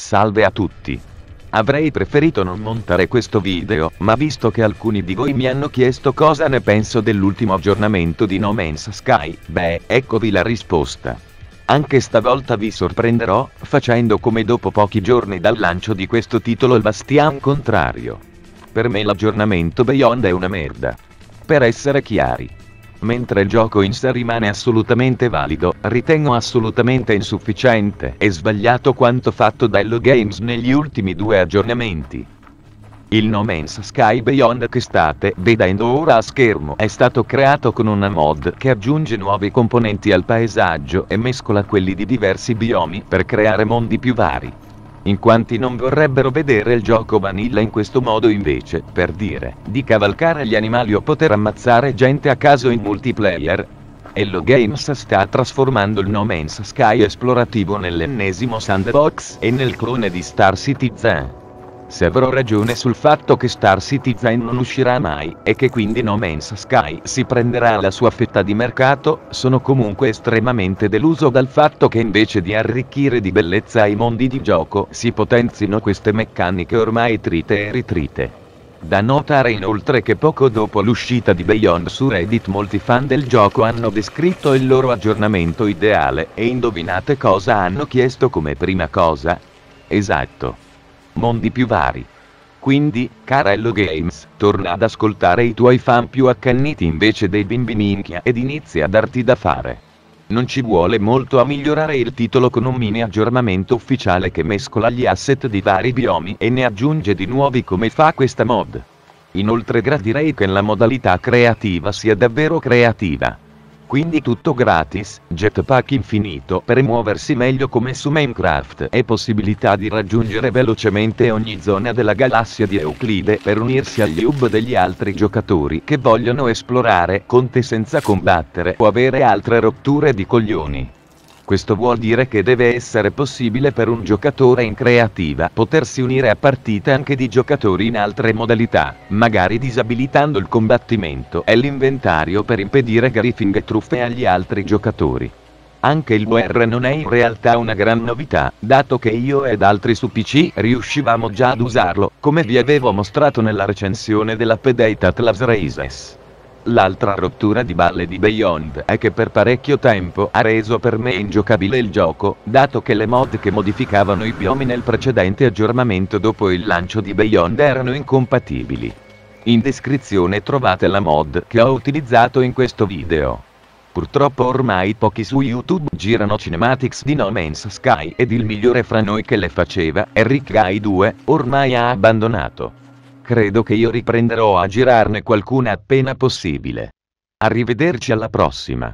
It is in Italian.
Salve a tutti. Avrei preferito non montare questo video, ma visto che alcuni di voi mi hanno chiesto cosa ne penso dell'ultimo aggiornamento di No Man's Sky, beh, eccovi la risposta. Anche stavolta vi sorprenderò, facendo come dopo pochi giorni dal lancio di questo titolo il bastian contrario. Per me l'aggiornamento Beyond è una merda. Per essere chiari mentre il gioco in sé rimane assolutamente valido, ritengo assolutamente insufficiente e sbagliato quanto fatto da Hello Games negli ultimi due aggiornamenti. Il No Man's Sky Beyond che state vedendo ora a schermo è stato creato con una mod che aggiunge nuovi componenti al paesaggio e mescola quelli di diversi biomi per creare mondi più vari in quanti non vorrebbero vedere il gioco vanilla in questo modo invece, per dire, di cavalcare gli animali o poter ammazzare gente a caso in multiplayer. Hello Games sta trasformando il No Man's Sky esplorativo nell'ennesimo sandbox e nel clone di Star Citizen se avrò ragione sul fatto che Star Citizen non uscirà mai, e che quindi No Man's Sky si prenderà la sua fetta di mercato, sono comunque estremamente deluso dal fatto che invece di arricchire di bellezza i mondi di gioco si potenzino queste meccaniche ormai trite e ritrite. Da notare inoltre che poco dopo l'uscita di Beyond su Reddit molti fan del gioco hanno descritto il loro aggiornamento ideale e indovinate cosa hanno chiesto come prima cosa? Esatto mondi più vari. Quindi, cara Hello Games, torna ad ascoltare i tuoi fan più accanniti invece dei bimbi minchia ed inizia a darti da fare. Non ci vuole molto a migliorare il titolo con un mini aggiornamento ufficiale che mescola gli asset di vari biomi e ne aggiunge di nuovi come fa questa mod. Inoltre gradirei che la modalità creativa sia davvero creativa. Quindi tutto gratis, jetpack infinito per muoversi meglio come su Minecraft e possibilità di raggiungere velocemente ogni zona della galassia di Euclide per unirsi agli hub degli altri giocatori che vogliono esplorare con te senza combattere o avere altre rotture di coglioni. Questo vuol dire che deve essere possibile per un giocatore in creativa potersi unire a partite anche di giocatori in altre modalità, magari disabilitando il combattimento e l'inventario per impedire griffing e truffe agli altri giocatori. Anche il VR non è in realtà una gran novità, dato che io ed altri su PC riuscivamo già ad usarlo, come vi avevo mostrato nella recensione della Pedate Atlas Races. L'altra rottura di balle di Beyond è che per parecchio tempo ha reso per me ingiocabile il gioco, dato che le mod che modificavano i biomi nel precedente aggiornamento dopo il lancio di Beyond erano incompatibili. In descrizione trovate la mod che ho utilizzato in questo video. Purtroppo ormai pochi su YouTube girano cinematics di No Man's Sky ed il migliore fra noi che le faceva, Eric Guy 2, ormai ha abbandonato credo che io riprenderò a girarne qualcuna appena possibile. Arrivederci alla prossima.